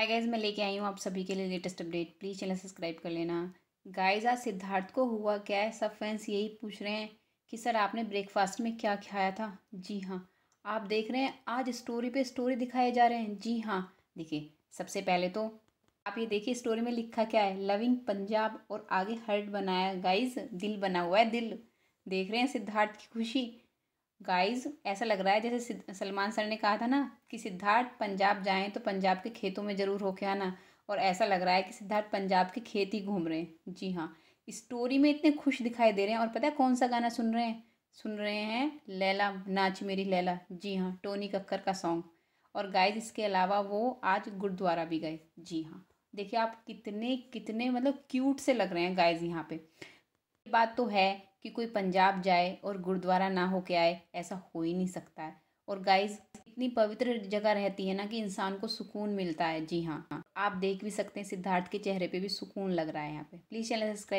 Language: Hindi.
हाय गाइज मैं लेके आई हूँ आप सभी के लिए latest update please channel subscribe कर लेना गाइज आज सिद्धार्थ को हुआ क्या है सब फैंस यही पूछ रहे हैं कि सर आपने ब्रेकफास्ट में क्या खाया था जी हाँ आप देख रहे हैं आज स्टोरी पे स्टोरी दिखाए जा रहे हैं जी हाँ देखिए सबसे पहले तो आप ये देखिए स्टोरी में लिखा क्या है लविंग पंजाब और आगे हर्ट बनाया गाइज दिल बना हुआ है दिल देख रहे हैं सिद्धार्थ की खुशी गाइस ऐसा लग रहा है जैसे सलमान सर ने कहा था ना कि सिद्धार्थ पंजाब जाएं तो पंजाब के खेतों में ज़रूर होके आना और ऐसा लग रहा है कि सिद्धार्थ पंजाब के खेत ही घूम रहे हैं जी हाँ स्टोरी में इतने खुश दिखाई दे रहे हैं और पता है कौन सा गाना सुन रहे हैं सुन रहे हैं लैला नाच मेरी लैला जी हाँ टोनी कक्कर का सॉन्ग और गाइज इसके अलावा वो आज गुरुद्वारा भी गए जी हाँ देखिए आप कितने कितने मतलब क्यूट से लग रहे हैं गाइज यहाँ पे बात तो है कि कोई पंजाब जाए और गुरुद्वारा ना होके आए ऐसा हो ही नहीं सकता है और गाइस इतनी पवित्र जगह रहती है ना कि इंसान को सुकून मिलता है जी हाँ आप देख भी सकते हैं सिद्धार्थ के चेहरे पे भी सुकून लग रहा है यहाँ पे प्लीज़ चैनल सब्सक्राइब